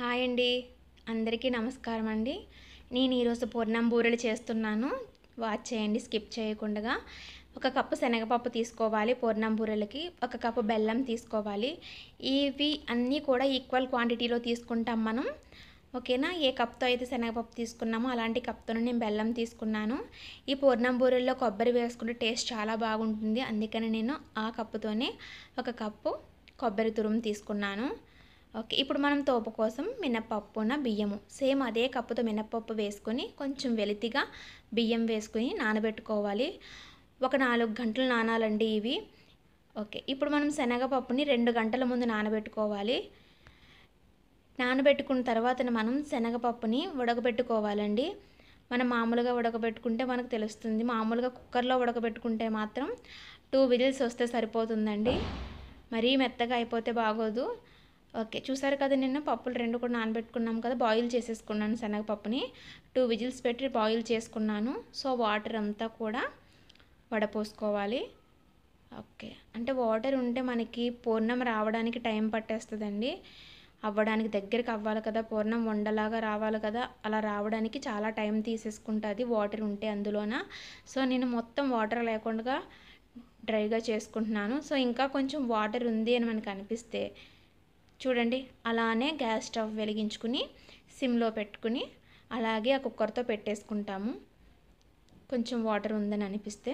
hi అండి అందరికీ నమస్కారం అండి నేను ఈరోజు పూర్ణం బూరెలు చేస్తున్నాను వాచ్ చేయండి స్కిప్ చేయకుండా ఒక కప్పు శనగపప్పు తీసుకోవాలి పూర్ణం బూరెలకి ఒక కప్పు బెల్లం తీసుకోవాలి ఇవి అన్నీ కూడా ఈక్వల్ క్వాంటిటీలో తీసుకుంటాం మనం ఓకేనా ఏ కప్తో అయితే శనగపప్పు తీసుకున్నామో అలాంటి కప్తోనే నేను బెల్లం తీసుకున్నాను ఈ పూర్ణం బూరెల్లో కొబ్బరి వేసుకుంటే టేస్ట్ చాలా బాగుంటుంది అందుకని నేను ఆ కప్పుతోనే ఒక కప్పు కొబ్బరి తురుము తీసుకున్నాను ఓకే ఇప్పుడు మనం తోపు కోసం మినప్పప్పున బియ్యము సేమ్ అదే కప్పుతో మినప్పప్పు వేసుకొని కొంచెం వెలితిగా బియ్యం వేసుకొని నానబెట్టుకోవాలి ఒక నాలుగు గంటలు నానాలండి ఇవి ఓకే ఇప్పుడు మనం శనగపప్పుని రెండు గంటల ముందు నానబెట్టుకోవాలి నానబెట్టుకున్న తర్వాత మనం శనగపప్పుని ఉడకబెట్టుకోవాలండి మనం మామూలుగా ఉడకబెట్టుకుంటే మనకు తెలుస్తుంది మామూలుగా కుక్కర్లో ఉడకబెట్టుకుంటే మాత్రం టూ విజిల్స్ వస్తే సరిపోతుందండి మరీ మెత్తగా అయిపోతే బాగోదు ఓకే చూసారు కదా నిన్న పప్పులు రెండు కూడా నానబెట్టుకున్నాం కదా బాయిల్ చేసేసుకున్నాను శనగపప్పుని టూ విజిల్స్ పెట్టి బాయిల్ చేసుకున్నాను సో వాటర్ అంతా కూడా వడపోసుకోవాలి ఓకే అంటే వాటర్ ఉంటే మనకి పూర్ణం రావడానికి టైం పట్టేస్తుందండి అవ్వడానికి దగ్గరికి అవ్వాలి కదా పూర్ణం వండలాగా రావాలి కదా అలా రావడానికి చాలా టైం తీసేసుకుంటుంది వాటర్ ఉంటే అందులోన సో నేను మొత్తం వాటర్ లేకుండా డ్రైగా చేసుకుంటున్నాను సో ఇంకా కొంచెం వాటర్ ఉంది అని మనకు అనిపిస్తే చూడండి అలానే గ్యాస్ స్టవ్ వెలిగించుకుని సిమ్లో పెట్టుకుని అలాగే ఆ కుక్కర్తో పెట్టేసుకుంటాము కొంచెం వాటర్ ఉందని అనిపిస్తే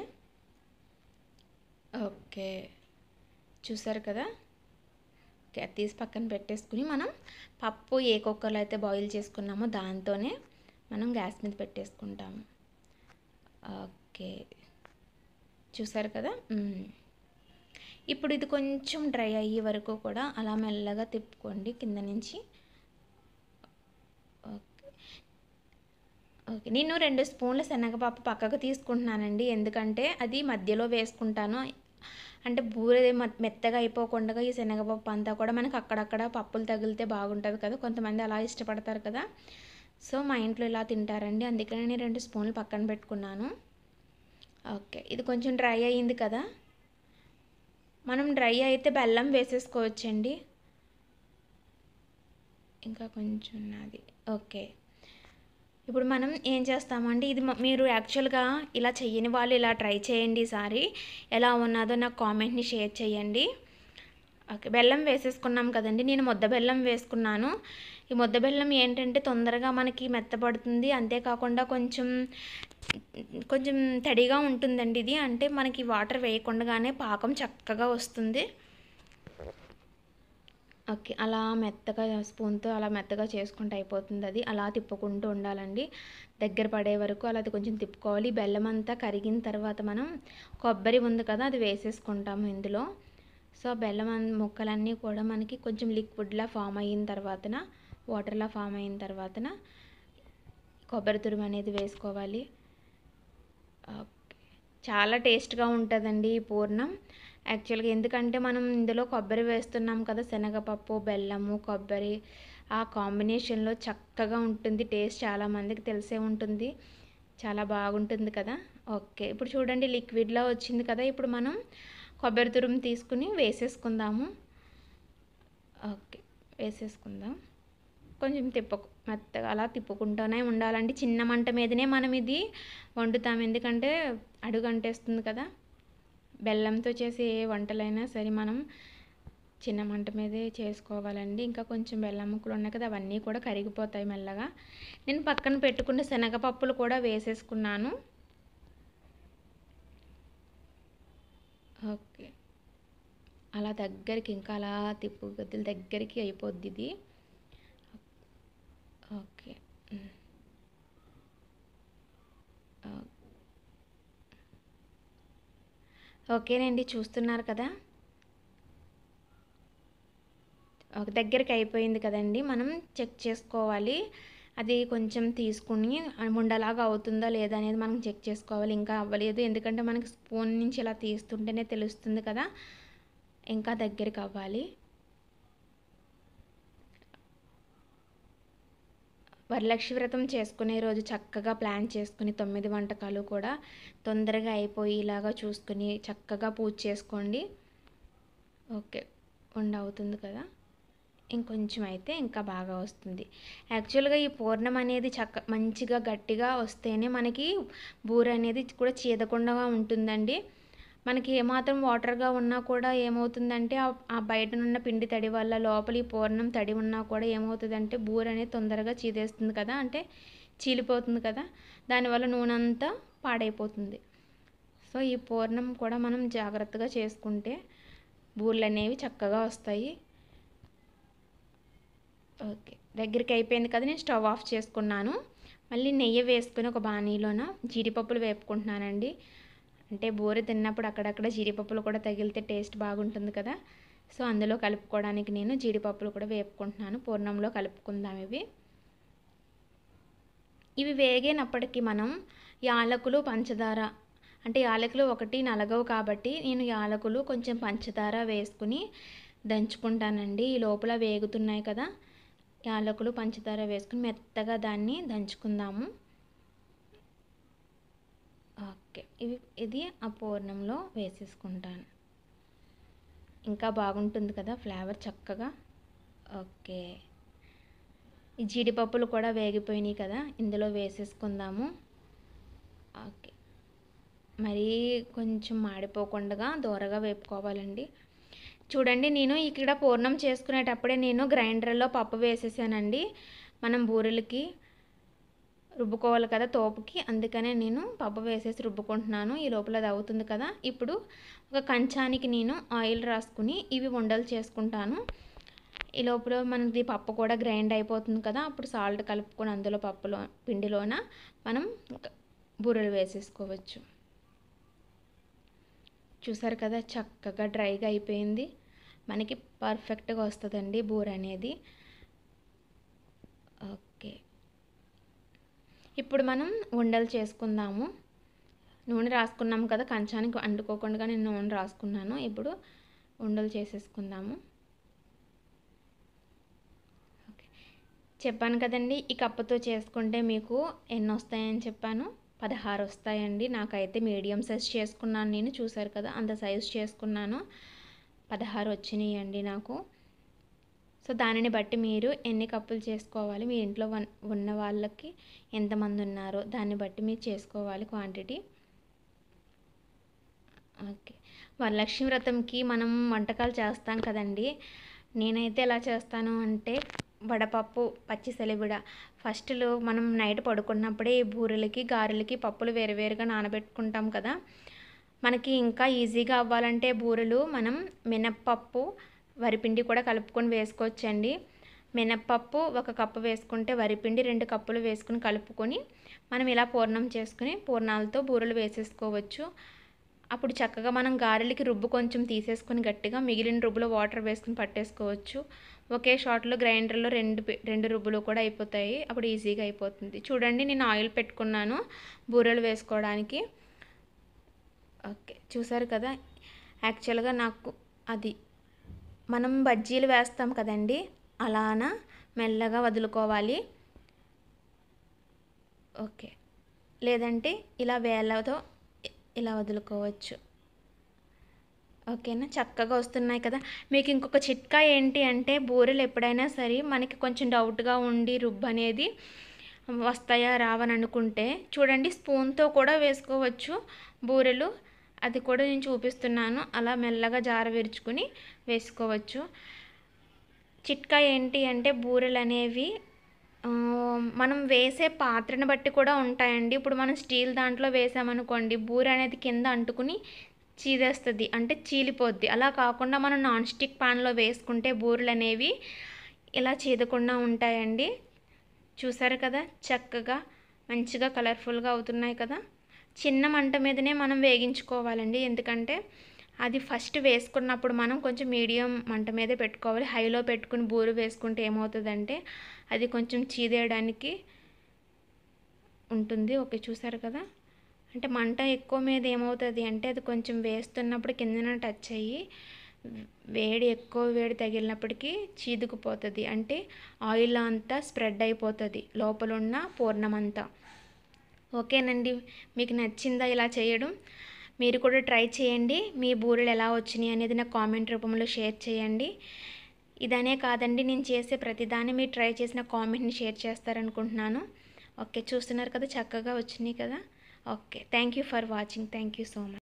ఓకే చూసారు కదా ఓకే తీసి పక్కన పెట్టేసుకుని మనం పప్పు ఏ కుక్కర్లో అయితే బాయిల్ చేసుకున్నామో దాంతోనే మనం గ్యాస్ మీద పెట్టేసుకుంటాము ఓకే చూసారు కదా ఇప్పుడు ఇది కొంచెం డ్రై అయ్యే వరకు కూడా అలా మెల్లగా తిప్పుకోండి కింద నుంచి ఓకే ఓకే నేను రెండు స్పూన్ల శనగపప్పు పక్కకు తీసుకుంటున్నానండి ఎందుకంటే అది మధ్యలో వేసుకుంటాను అంటే బూర మెత్తగా అయిపోకుండా ఈ శనగపప్పు అంతా కూడా మనకు అక్కడక్కడ పప్పులు తగిలితే బాగుంటుంది కదా కొంతమంది అలా ఇష్టపడతారు కదా సో మా ఇంట్లో ఇలా తింటారండి అందుకని నేను రెండు స్పూన్లు పక్కన పెట్టుకున్నాను ఓకే ఇది కొంచెం డ్రై అయ్యింది కదా మనం డ్రై అయితే బెల్లం వేసేసుకోవచ్చండి ఇంకా కొంచెం ఉన్నది ఓకే ఇప్పుడు మనం ఏం చేస్తామండి ఇది మీరు యాక్చువల్గా ఇలా చెయ్యని వాళ్ళు ఇలా ట్రై చేయండి ఈసారి ఎలా ఉన్నదో నాకు కామెంట్ని షేర్ చేయండి ఓకే బెల్లం వేసేసుకున్నాం కదండి నేను ముద్ద బెల్లం వేసుకున్నాను ఈ ముద్ద బెల్లం ఏంటంటే తొందరగా మనకి మెత్తబడుతుంది అంతేకాకుండా కొంచెం కొంచెం తడిగా ఉంటుందండి ఇది అంటే మనకి వాటర్ వేయకుండానే పాకం చక్కగా వస్తుంది ఓకే అలా మెత్తగా స్పూన్తో అలా మెత్తగా చేసుకుంటే అయిపోతుంది అది అలా తిప్పుకుంటూ ఉండాలండి దగ్గర పడే వరకు అలా అది కొంచెం తిప్పుకోవాలి బెల్లం అంతా కరిగిన తర్వాత మనం కొబ్బరి ఉంది కదా అది వేసేసుకుంటాము ఇందులో సో బెల్లం ముక్కలన్నీ కూడా మనకి కొంచెం లిక్విడ్లా ఫామ్ అయిన తర్వాతన వాటర్లా ఫామ్ అయిన తర్వాతన కొబ్బరి తురుము అనేది వేసుకోవాలి చాలా టేస్ట్గా ఉంటుందండి ఈ పూర్ణం యాక్చువల్గా ఎందుకంటే మనం ఇందులో కొబ్బరి వేస్తున్నాం కదా శనగపప్పు బెల్లము కొబ్బరి ఆ కాంబినేషన్లో చక్కగా ఉంటుంది టేస్ట్ చాలామందికి తెలిసే ఉంటుంది చాలా బాగుంటుంది కదా ఓకే ఇప్పుడు చూడండి లిక్విడ్లా వచ్చింది కదా ఇప్పుడు మనం కొబ్బరి తురుము తీసుకుని వేసేసుకుందాము ఓకే వేసేసుకుందాం కొంచెం తిప్పకు మెత్తగా అలా తిప్పుకుంటూనే ఉండాలండి చిన్న మంట మీదనే మనం ఇది వండుతాం ఎందుకంటే అడుగు అంటేస్తుంది కదా బెల్లంతో చేసే ఏ వంటలైనా సరే మనం చిన్న మంట మీదే చేసుకోవాలండి ఇంకా కొంచెం బెల్లం ముక్కలు ఉన్నాయి కదా అవన్నీ కూడా కరిగిపోతాయి మెల్లగా నేను పక్కన పెట్టుకున్న శనగపప్పులు కూడా వేసేసుకున్నాను ఓకే అలా దగ్గరికి ఇంకా అలా తిప్పు గద్దెల దగ్గరికి అయిపోద్ది ఇది ఓకే ఓకేనండి చూస్తున్నారు కదా ఒక దగ్గరికి అయిపోయింది కదండి మనం చెక్ చేసుకోవాలి అది కొంచెం తీసుకుని ఉండలాగా అవుతుందా లేదా అనేది మనం చెక్ చేసుకోవాలి ఇంకా అవ్వలేదు ఎందుకంటే మనకి స్పూన్ నుంచి ఇలా తీస్తుంటేనే తెలుస్తుంది కదా ఇంకా దగ్గరికి అవ్వాలి వరలక్ష్మి వ్రతం చేసుకునే రోజు చక్కగా ప్లాన్ చేసుకుని తొమ్మిది వంటకాలు కూడా తొందరగా అయిపోయి ఇలాగా చూసుకుని చక్కగా పూజ చేసుకోండి ఓకే ఉండ అవుతుంది కదా ఇంకొంచెం అయితే ఇంకా బాగా వస్తుంది యాక్చువల్గా ఈ పూర్ణం అనేది చక్క మంచిగా గట్టిగా వస్తేనే మనకి బూర అనేది కూడా చీదకుండా ఉంటుందండి మనకి ఏమాత్రం వాటర్గా ఉన్నా కూడా ఏమవుతుందంటే ఆ బయటనున్న పిండి తడి వల్ల లోపలి పూర్ణం తడి ఉన్నా కూడా ఏమవుతుందంటే బూర అనేది తొందరగా చీదేస్తుంది కదా అంటే చీలిపోతుంది కదా దానివల్ల నూనె అంతా పాడైపోతుంది సో ఈ పూర్ణం కూడా మనం జాగ్రత్తగా చేసుకుంటే బూర్లు అనేవి చక్కగా వస్తాయి ఓకే దగ్గరికి అయిపోయింది కదా నేను స్టవ్ ఆఫ్ చేసుకున్నాను మళ్ళీ నెయ్యి వేసుకుని ఒక బాణీలోన జీడిపప్పులు వేపుకుంటున్నానండి అంటే బూర తిన్నప్పుడు అక్కడక్కడ జీడిపప్పులు కూడా తగిలితే టేస్ట్ బాగుంటుంది కదా సో అందులో కలుపుకోవడానికి నేను జీడిపప్పులు కూడా వేపుకుంటున్నాను పూర్ణంలో కలుపుకుందాం ఇవి ఇవి వేగినప్పటికీ మనం యాలకులు పంచదార అంటే యాలకులు ఒకటి నలగవు కాబట్టి నేను యాలకులు కొంచెం పంచదార వేసుకుని దంచుకుంటానండి ఈ లోపల వేగుతున్నాయి కదా యాలకులు పంచదార వేసుకుని మెత్తగా దాన్ని దంచుకుందాము ఓకే ఇవి ఇది ఆ పూర్ణంలో వేసేసుకుంటాను ఇంకా బాగుంటుంది కదా ఫ్లేవర్ చక్కగా ఓకే ఈ జీడిపప్పులు కూడా వేగిపోయినాయి కదా ఇందులో వేసేసుకుందాము ఓకే మరీ కొంచెం మాడిపోకుండా దూరగా వేపుకోవాలండి చూడండి నేను ఇక్కడ పూర్ణం చేసుకునేటప్పుడే నేను గ్రైండర్లో పప్పు వేసేసానండి మనం బూరెలకి రుబ్బుకోవాలి కదా తోపుకి అందుకనే నేను పప్పు వేసేసి రుబ్బుకుంటున్నాను ఈ లోపల అది అవుతుంది కదా ఇప్పుడు ఒక కంచానికి నేను ఆయిల్ రాసుకుని ఇవి ఉండలు చేసుకుంటాను ఈ లోపల మనది పప్పు కూడా గ్రైండ్ అయిపోతుంది కదా అప్పుడు సాల్ట్ కలుపుకొని అందులో పప్పులో పిండిలోన మనం బూరెలు వేసేసుకోవచ్చు చూసారు కదా చక్కగా డ్రైగా అయిపోయింది మనకి పర్ఫెక్ట్గా వస్తుందండి బూర అనేది ఓకే ఇప్పుడు మనం ఉండలు చేసుకుందాము నూనె రాసుకున్నాము కదా కంచానికి అంటుకోకుండా నేను నూనె రాసుకున్నాను ఇప్పుడు ఉండలు చేసేసుకుందాము ఓకే చెప్పాను కదండి ఈ కప్పుతో చేసుకుంటే మీకు ఎన్ని వస్తాయని చెప్పాను పదహారు వస్తాయండి నాకైతే మీడియం సైజ్ చేసుకున్నాను నేను చూసారు కదా అంత సైజ్ చేసుకున్నాను పదహారు వచ్చినాయండి నాకు సో దానిని బట్టి మీరు ఎన్ని కప్పులు చేసుకోవాలి మీ ఇంట్లో ఉన్న వాళ్ళకి ఎంతమంది ఉన్నారో దాన్ని బట్టి మీరు చేసుకోవాలి క్వాంటిటీ ఓకే వరలక్ష్మి వ్రతంకి మనం వంటకాలు చేస్తాం కదండి నేనైతే ఎలా చేస్తాను అంటే వడపప్పు పచ్చి సెలవిడ ఫస్ట్లో మనం నైట్ పడుకున్నప్పుడే ఈ బూరెలకి గారెలకి పప్పులు వేరువేరుగా నానబెట్టుకుంటాం కదా మనకి ఇంకా ఈజీగా అవ్వాలంటే బూరెలు మనం మినప్పప్పు వరిపిండి కూడా కలుపుకొని వేసుకోవచ్చండి మినప్పప్పు ఒక కప్పు వేసుకుంటే వరిపిండి రెండు కప్పులు వేసుకుని కలుపుకొని మనం ఇలా పూర్ణం చేసుకుని పూర్ణాలతో బూరెలు వేసేసుకోవచ్చు అప్పుడు చక్కగా మనం గారెలకి రుబ్బు కొంచెం తీసేసుకొని గట్టిగా మిగిలిన రుబ్బులో వాటర్ వేసుకుని పట్టేసుకోవచ్చు ఒకే షాట్లో గ్రైండర్లో రెండు రెండు రుబ్బులు కూడా అయిపోతాయి అప్పుడు ఈజీగా అయిపోతుంది చూడండి నేను ఆయిల్ పెట్టుకున్నాను బూరెలు వేసుకోవడానికి ఓకే చూసారు కదా యాక్చువల్గా నాకు అది మనం బజ్జీలు వేస్తాం కదండి అలాన మెల్లగా వదులుకోవాలి ఓకే లేదంటే ఇలా వేలతో ఇలా వదులుకోవచ్చు ఓకేనా చక్కగా వస్తున్నాయి కదా మీకు ఇంకొక చిట్కా ఏంటి అంటే బూరెలు ఎప్పుడైనా సరే మనకి కొంచెం డౌట్గా ఉండి రుబ్బు అనేది వస్తాయా రావని అనుకుంటే చూడండి స్పూన్తో కూడా వేసుకోవచ్చు బూరెలు అది కూడా నేను చూపిస్తున్నాను అలా మెల్లగా జార విరుచుకుని వేసుకోవచ్చు చిట్కా ఏంటి అంటే బూరెలు అనేవి మనం వేసే పాత్రను బట్టి కూడా ఉంటాయండి ఇప్పుడు మనం స్టీల్ దాంట్లో వేసామనుకోండి బూర అనేది కింద అంటుకుని చీదేస్తుంది అంటే చీలిపోద్ది అలా కాకుండా మనం నాన్ స్టిక్ పాన్లో వేసుకుంటే బూరెలు అనేవి ఇలా చీదకుండా ఉంటాయండి చూసారు కదా చక్కగా మంచిగా కలర్ఫుల్గా అవుతున్నాయి కదా చిన్న మంట మీదనే మనం వేగించుకోవాలండి ఎందుకంటే అది ఫస్ట్ వేసుకున్నప్పుడు మనం కొంచెం మీడియం మంట మీదే పెట్టుకోవాలి హైలో పెట్టుకుని బూరు వేసుకుంటే ఏమవుతుందంటే అది కొంచెం చీదేయడానికి ఉంటుంది ఓకే చూసారు కదా అంటే మంట ఎక్కువ మీద ఏమవుతుంది అంటే అది కొంచెం వేస్తున్నప్పుడు కిందన టచ్ అయ్యి వేడి ఎక్కువ వేడి తగిలినప్పటికీ చీదుకుపోతుంది అంటే ఆయిల్ అంతా స్ప్రెడ్ అయిపోతుంది లోపల ఉన్న పూర్ణమంతా ఓకేనండి మీకు నచ్చిందా ఇలా చేయడం మీరు కూడా ట్రై చేయండి మీ బూరెలు ఎలా వచ్చినాయి అనేది నాకు కామెంట్ రూపంలో షేర్ చేయండి ఇదనే కాదండి నేను చేసే ప్రతిదాన్ని మీరు ట్రై చేసిన కామెంట్ని షేర్ చేస్తారనుకుంటున్నాను ఓకే చూస్తున్నారు కదా చక్కగా వచ్చినాయి కదా okay thank you for watching thank you so much